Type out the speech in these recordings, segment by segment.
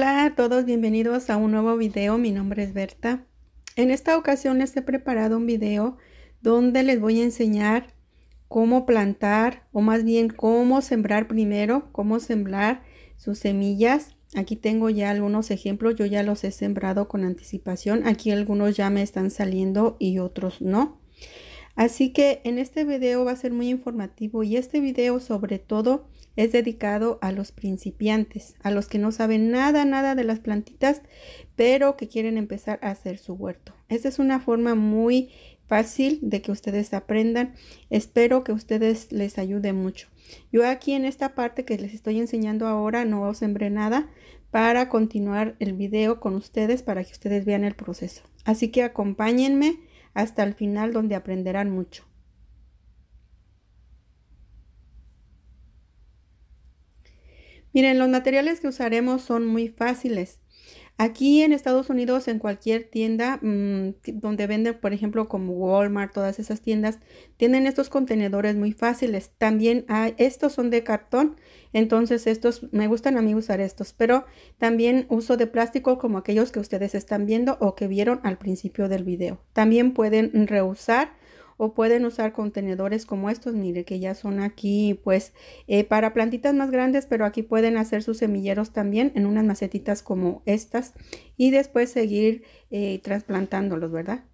Hola a todos, bienvenidos a un nuevo video, mi nombre es Berta. En esta ocasión les he preparado un video donde les voy a enseñar cómo plantar o más bien cómo sembrar primero, cómo sembrar sus semillas. Aquí tengo ya algunos ejemplos, yo ya los he sembrado con anticipación, aquí algunos ya me están saliendo y otros no. Así que en este video va a ser muy informativo y este video sobre todo es dedicado a los principiantes, a los que no saben nada, nada de las plantitas, pero que quieren empezar a hacer su huerto. Esta es una forma muy fácil de que ustedes aprendan. Espero que ustedes les ayude mucho. Yo aquí en esta parte que les estoy enseñando ahora no sembré nada para continuar el video con ustedes para que ustedes vean el proceso. Así que acompáñenme hasta el final donde aprenderán mucho. Miren, los materiales que usaremos son muy fáciles. Aquí en Estados Unidos, en cualquier tienda mm, donde venden, por ejemplo, como Walmart, todas esas tiendas, tienen estos contenedores muy fáciles. También estos son de cartón, entonces estos me gustan a mí usar estos, pero también uso de plástico como aquellos que ustedes están viendo o que vieron al principio del video. También pueden reusar o pueden usar contenedores como estos, mire que ya son aquí pues eh, para plantitas más grandes, pero aquí pueden hacer sus semilleros también en unas macetitas como estas y después seguir eh, trasplantándolos, ¿verdad?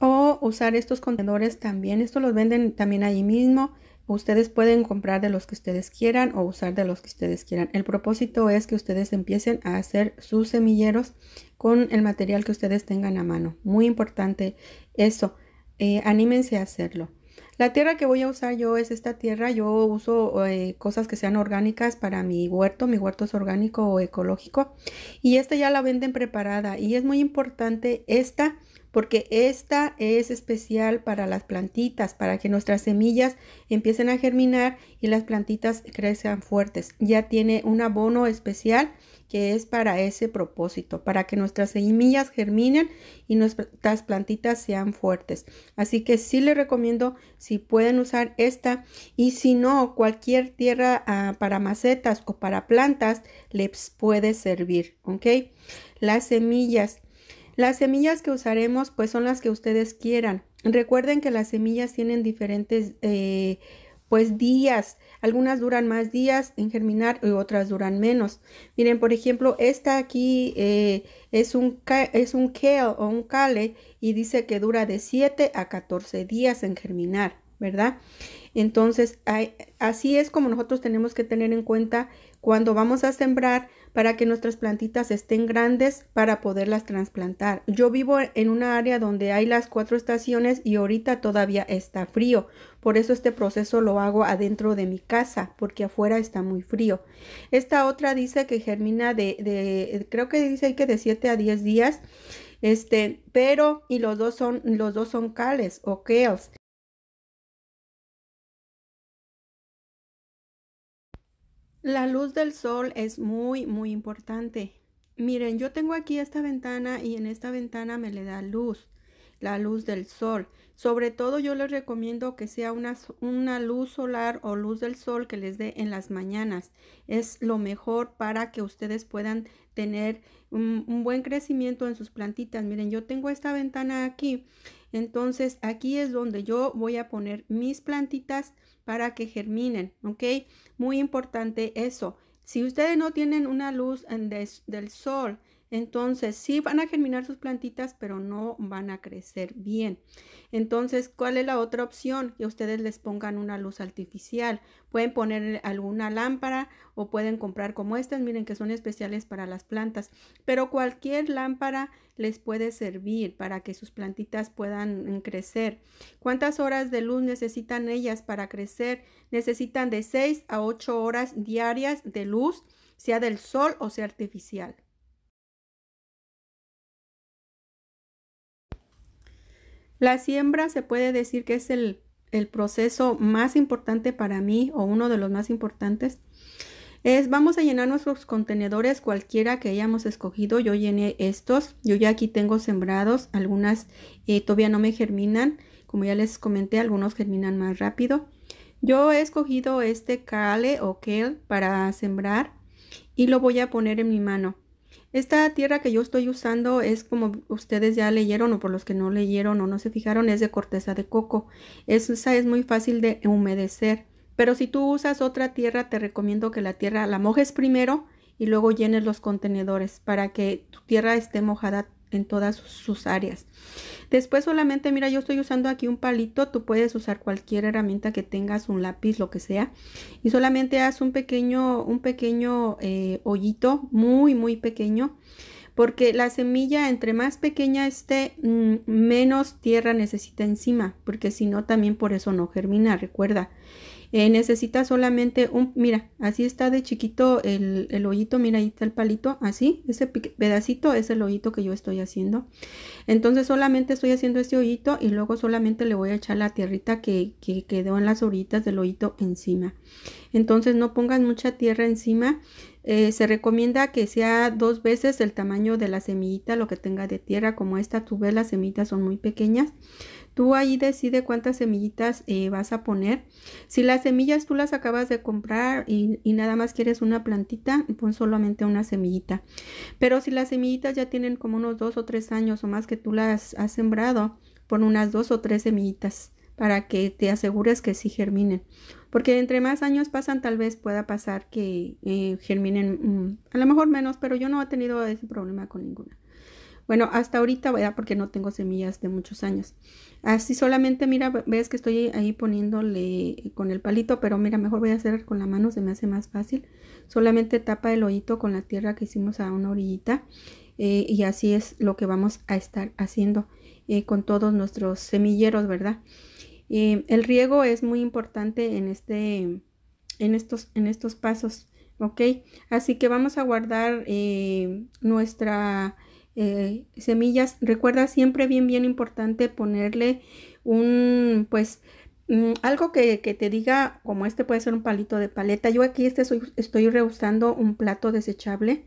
O usar estos contenedores también, estos los venden también allí mismo. Ustedes pueden comprar de los que ustedes quieran o usar de los que ustedes quieran. El propósito es que ustedes empiecen a hacer sus semilleros con el material que ustedes tengan a mano. Muy importante eso. Eh, anímense a hacerlo. La tierra que voy a usar yo es esta tierra. Yo uso eh, cosas que sean orgánicas para mi huerto. Mi huerto es orgánico o ecológico. Y esta ya la venden preparada. Y es muy importante esta porque esta es especial para las plantitas, para que nuestras semillas empiecen a germinar y las plantitas crezcan fuertes. Ya tiene un abono especial que es para ese propósito, para que nuestras semillas germinen y nuestras plantitas sean fuertes. Así que sí les recomiendo si pueden usar esta y si no, cualquier tierra ah, para macetas o para plantas les puede servir, ¿ok? Las semillas las semillas que usaremos pues son las que ustedes quieran. Recuerden que las semillas tienen diferentes eh, pues días. Algunas duran más días en germinar y otras duran menos. Miren, por ejemplo, esta aquí eh, es, un, es un kale o un kale y dice que dura de 7 a 14 días en germinar, ¿verdad? Entonces, así es como nosotros tenemos que tener en cuenta cuando vamos a sembrar para que nuestras plantitas estén grandes para poderlas trasplantar. Yo vivo en una área donde hay las cuatro estaciones y ahorita todavía está frío. Por eso este proceso lo hago adentro de mi casa porque afuera está muy frío. Esta otra dice que germina de, creo que dice que de 7 a 10 días. Este, pero y los dos son los dos son cales o kales. La luz del sol es muy, muy importante. Miren, yo tengo aquí esta ventana y en esta ventana me le da luz, la luz del sol. Sobre todo yo les recomiendo que sea una, una, luz solar o luz del sol que les dé en las mañanas. Es lo mejor para que ustedes puedan tener un, un buen crecimiento en sus plantitas. Miren, yo tengo esta ventana aquí entonces aquí es donde yo voy a poner mis plantitas para que germinen, ¿ok? Muy importante eso. Si ustedes no tienen una luz del sol, entonces, sí van a germinar sus plantitas, pero no van a crecer bien. Entonces, ¿cuál es la otra opción? Que ustedes les pongan una luz artificial. Pueden poner alguna lámpara o pueden comprar como estas. Miren que son especiales para las plantas. Pero cualquier lámpara les puede servir para que sus plantitas puedan crecer. ¿Cuántas horas de luz necesitan ellas para crecer? Necesitan de 6 a 8 horas diarias de luz, sea del sol o sea artificial. La siembra se puede decir que es el, proceso más importante para mí o uno de los más importantes. Es, vamos a llenar nuestros contenedores cualquiera que hayamos escogido. Yo llené estos. Yo ya aquí tengo sembrados. Algunas eh, todavía no me germinan. Como ya les comenté, algunos germinan más rápido. Yo he escogido este kale o kale para sembrar y lo voy a poner en mi mano. Esta tierra que yo estoy usando es como ustedes ya leyeron o por los que no leyeron o no se fijaron, es de corteza de coco. esa es muy fácil de humedecer. Pero si tú usas otra tierra, te recomiendo que la tierra la mojes primero y luego llenes los contenedores para que tu tierra esté mojada en todas sus áreas. Después solamente, mira, yo estoy usando aquí un palito, tú puedes usar cualquier herramienta que tengas, un lápiz, lo que sea, y solamente haz un pequeño, un pequeño eh, hoyito, muy, muy pequeño, porque la semilla entre más pequeña esté, mm, menos tierra necesita encima, porque si no también por eso no germina, recuerda. Eh, necesita solamente un, mira, así está de chiquito el, el, hoyito, mira ahí está el palito, así, ese pedacito es el hoyito que yo estoy haciendo. Entonces solamente estoy haciendo este hoyito y luego solamente le voy a echar la tierrita que, quedó en las orillitas del hoyito encima. Entonces no pongas mucha tierra encima, eh, se recomienda que sea dos veces el tamaño de la semillita, lo que tenga de tierra, como esta tú ves las semillitas son muy pequeñas. Tú ahí decide cuántas semillitas eh, vas a poner. Si las semillas tú las acabas de comprar y, y, nada más quieres una plantita, pon solamente una semillita. Pero si las semillitas ya tienen como unos dos o tres años o más que tú las has sembrado, pon unas dos o tres semillitas para que te asegures que sí germinen. Porque entre más años pasan, tal vez pueda pasar que eh, germinen, mm, a lo mejor menos, pero yo no he tenido ese problema con ninguna. Bueno, hasta ahorita, ¿verdad? Porque no tengo semillas de muchos años. Así solamente, mira, ves que estoy ahí poniéndole eh, con el palito, pero mira, mejor voy a hacer con la mano, se me hace más fácil. Solamente tapa el hoyito con la tierra que hicimos a una orillita. Eh, y así es lo que vamos a estar haciendo con todos nuestros semilleros, ¿verdad? Eh, el riego es muy importante en, este, en, estos, en estos pasos, ¿ok? Así que vamos a guardar eh, nuestras eh, semillas recuerda siempre bien bien importante ponerle un pues mm, algo que, que, te diga, como este puede ser un palito de paleta. Yo aquí este soy, estoy rehusando un plato desechable,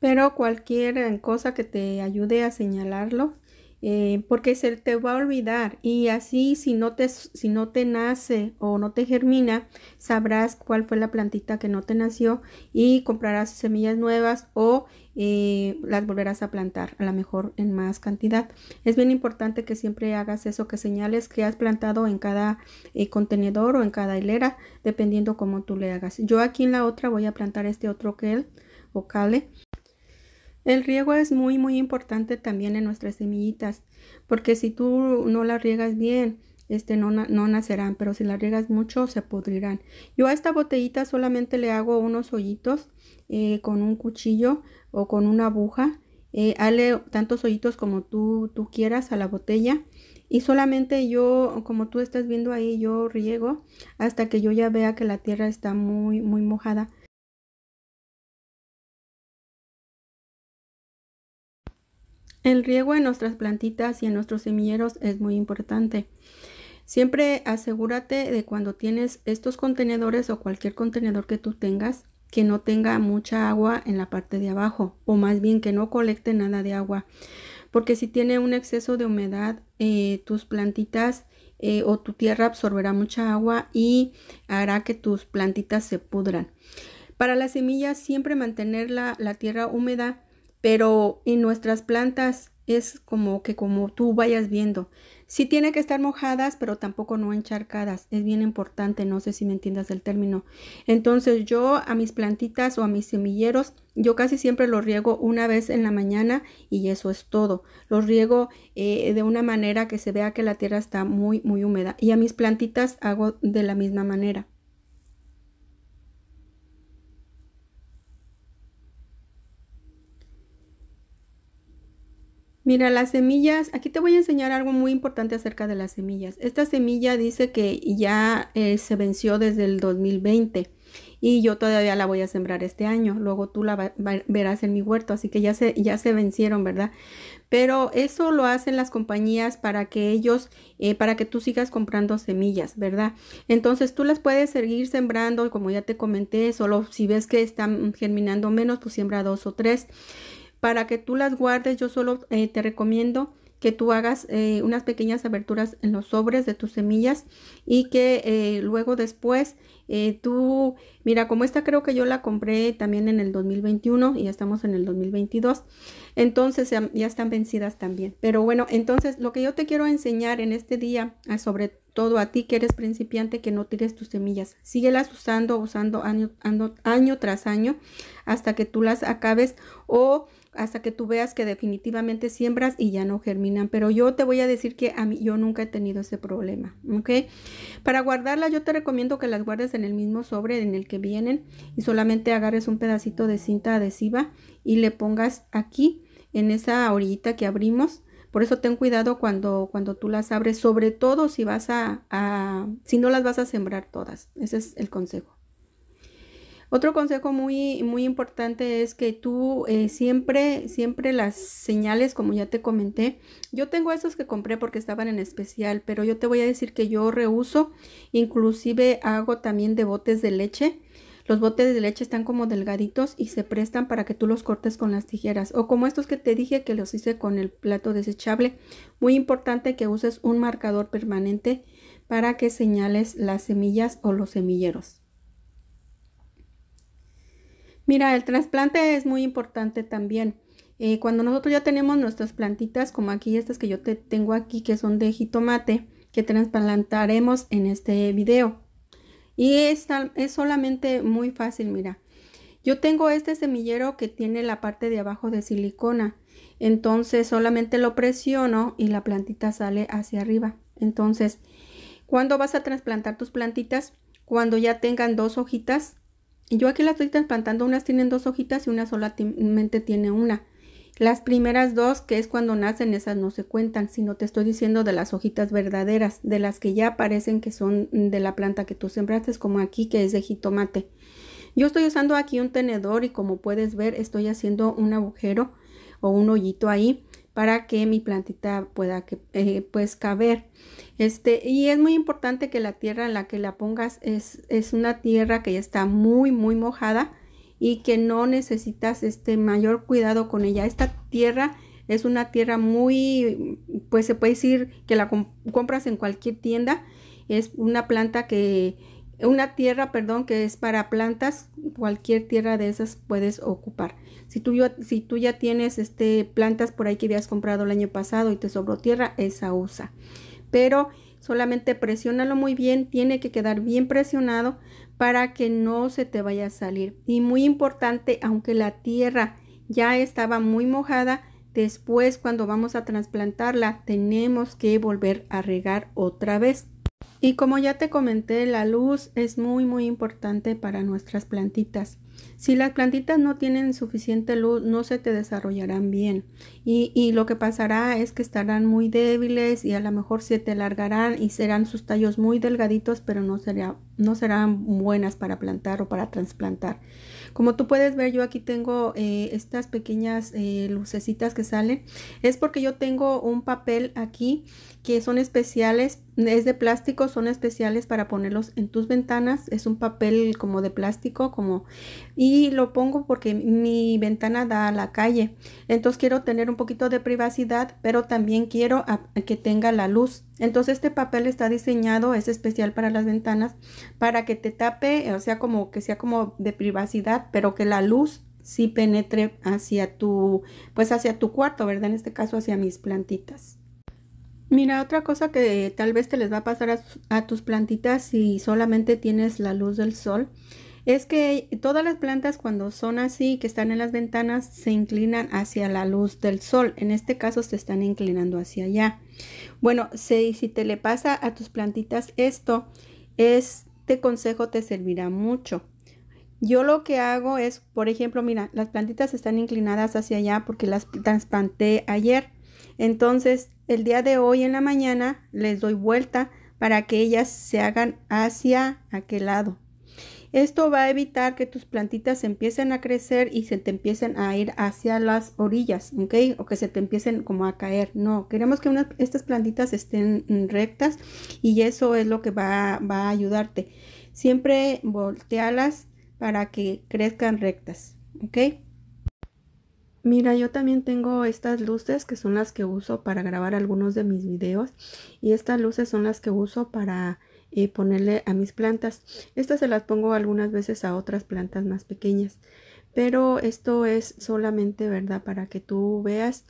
pero cualquier cosa que te ayude a señalarlo eh, porque se te va a olvidar y así si no, te, si no te nace o no te germina, sabrás cuál fue la plantita que no te nació y comprarás semillas nuevas o eh, las volverás a plantar, a lo mejor en más cantidad. Es bien importante que siempre hagas eso, que señales que has plantado en cada eh, contenedor o en cada hilera, dependiendo cómo tú le hagas. Yo aquí en la otra voy a plantar este otro que el o cale el riego es muy muy importante también en nuestras semillitas, porque si tú no las riegas bien, este no, no nacerán, pero si las riegas mucho se pudrirán. Yo a esta botellita solamente le hago unos hoyitos eh, con un cuchillo o con una aguja. Eh, hale tantos hoyitos como tú, tú quieras a la botella y solamente yo, como tú estás viendo ahí, yo riego hasta que yo ya vea que la tierra está muy, muy mojada. El riego en nuestras plantitas y en nuestros semilleros es muy importante. Siempre asegúrate de cuando tienes estos contenedores o cualquier contenedor que tú tengas que no tenga mucha agua en la parte de abajo o más bien que no colecte nada de agua porque si tiene un exceso de humedad eh, tus plantitas eh, o tu tierra absorberá mucha agua y hará que tus plantitas se pudran. Para las semillas siempre mantener la tierra húmeda pero en nuestras plantas es como que como tú vayas viendo. Sí tiene que estar mojadas, pero tampoco no encharcadas. Es bien importante, no sé si me entiendas el término. Entonces yo a mis plantitas o a mis semilleros, yo casi siempre los riego una vez en la mañana y eso es todo. Los riego eh, de una manera que se vea que la tierra está muy, muy húmeda. Y a mis plantitas hago de la misma manera. Mira, las semillas, aquí te voy a enseñar algo muy importante acerca de las semillas. Esta semilla dice que ya eh, se venció desde el 2020 y yo todavía la voy a sembrar este año. Luego tú la verás en mi huerto, así que ya se, ya se vencieron, ¿verdad? Pero eso lo hacen las compañías para que ellos, eh, para que tú sigas comprando semillas, ¿verdad? Entonces tú las puedes seguir sembrando, como ya te comenté, solo si ves que están germinando menos, pues siembra dos o tres. Para que tú las guardes, yo solo eh, te recomiendo que tú hagas eh, unas pequeñas aberturas en los sobres de tus semillas y que eh, luego después tú, mira, como esta creo que yo la compré también en el 2021 y ya estamos en el 2022, entonces ya, están vencidas también. Pero bueno, entonces lo que yo te quiero enseñar en este día, ah, sobre todo a ti que eres principiante, que no tires tus semillas, síguelas usando, usando año, año tras año hasta que tú las acabes o hasta que tú veas que definitivamente siembras y ya no germinan. Pero yo te voy a decir que a mí, yo nunca he tenido ese problema, ¿ok? Para guardarlas yo te recomiendo que las guardes en el mismo sobre en el que vienen y solamente agarres un pedacito de cinta adhesiva y le pongas aquí en esa orillita que abrimos. Por eso ten cuidado cuando, cuando tú las abres, sobre todo si vas a si no las vas a sembrar todas. Ese es el consejo. Otro consejo muy, muy importante es que tú eh, siempre, siempre las señales, como ya te comenté, yo tengo estos que compré porque estaban en especial, pero yo te voy a decir que yo reuso, inclusive hago también de botes de leche. Los botes de leche están como delgaditos y se prestan para que tú los cortes con las tijeras o como estos que te dije que los hice con el plato desechable. Muy importante que uses un marcador permanente para que señales las semillas o los semilleros. Mira, el trasplante es muy importante también. Eh, cuando nosotros ya tenemos nuestras plantitas, como aquí estas que yo te tengo aquí, que son de jitomate, que trasplantaremos en este video. Y es, es solamente muy fácil, mira. Yo tengo este semillero que tiene la parte de abajo de silicona. Entonces solamente lo presiono y la plantita sale hacia arriba. Entonces, cuando vas a trasplantar tus plantitas? Cuando ya tengan dos hojitas yo aquí las estoy plantando unas tienen dos hojitas y una solamente tiene una. Las primeras dos, que es cuando nacen, esas no se cuentan, sino te estoy diciendo de las hojitas verdaderas, de las que ya parecen que son de la planta que tú sembraste, como aquí que es de jitomate. Yo estoy usando aquí un tenedor y como puedes ver estoy haciendo un agujero o un hoyito ahí para que mi plantita pueda que, eh, pues caber. Este, y es muy importante que la tierra en la que la pongas es, es una tierra que ya está muy, muy mojada y que no necesitas este mayor cuidado con ella. Esta tierra es una tierra muy, pues se puede decir que la compras en cualquier tienda. Es una planta que una tierra, perdón, que es para plantas, cualquier tierra de esas puedes ocupar. Si tú, ya tienes este, plantas por ahí que habías comprado el año pasado y te sobró tierra, esa usa. Pero solamente presiónalo muy bien, tiene que quedar bien presionado para que no se te vaya a salir. Y muy importante, aunque la tierra ya estaba muy mojada, después cuando vamos a trasplantarla tenemos que volver a regar otra vez y como ya te comenté, la luz es muy muy importante para nuestras plantitas. Si las plantitas no tienen suficiente luz, no se te desarrollarán bien. Y, lo que pasará es que estarán muy débiles y a lo mejor se te alargarán y serán sus tallos muy delgaditos, pero no, no serán buenas para plantar o para trasplantar. Como tú puedes ver, yo aquí tengo eh, estas pequeñas eh, lucecitas que salen. Es porque yo tengo un papel aquí que son especiales, es de plástico, son especiales para ponerlos en tus ventanas. Es un papel como de plástico, como y lo pongo porque mi ventana da a la calle. Entonces quiero tener un poquito de privacidad, pero también quiero que tenga la luz. Entonces este papel está diseñado, es especial para las ventanas, para que te tape, o sea, como que sea como de privacidad, pero que la luz sí penetre hacia tu, pues hacia tu cuarto, ¿verdad? En este caso hacia mis plantitas. Mira, otra cosa que tal vez te les va a pasar a, a tus plantitas si solamente tienes la luz del sol es que todas las plantas cuando son así, que están en las ventanas, se inclinan hacia la luz del sol. En este caso se están inclinando hacia allá. Bueno, si, si te le pasa a tus plantitas esto, este consejo te servirá mucho. Yo lo que hago es, por ejemplo, mira, las plantitas están inclinadas hacia allá porque las trasplanté ayer. Entonces, el día de hoy en la mañana les doy vuelta para que ellas se hagan hacia aquel lado. Esto va a evitar que tus plantitas empiecen a crecer y se te empiecen a ir hacia las orillas, ¿ok? O que se te empiecen como a caer. No, queremos que estas plantitas estén rectas y eso es lo que va, va a ayudarte. Siempre voltealas para que crezcan rectas, ¿ok? Mira, yo también tengo estas luces que son las que uso para grabar algunos de mis videos y estas luces son las que uso para y ponerle a mis plantas. Estas se las pongo algunas veces a otras plantas más pequeñas. Pero esto es solamente, ¿verdad? Para que tú veas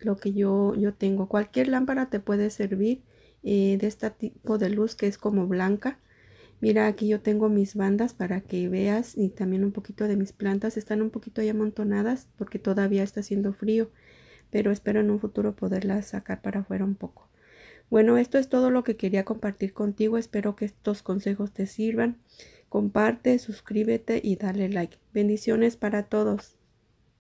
lo que yo, yo tengo. Cualquier lámpara te puede servir eh, de este tipo de luz que es como blanca. Mira, aquí yo tengo mis bandas para que veas y también un poquito de mis plantas. Están un poquito ya amontonadas porque todavía está haciendo frío, pero espero en un futuro poderlas sacar para afuera un poco. Bueno, esto es todo lo que quería compartir contigo. Espero que estos consejos te sirvan. Comparte, suscríbete y dale like. Bendiciones para todos.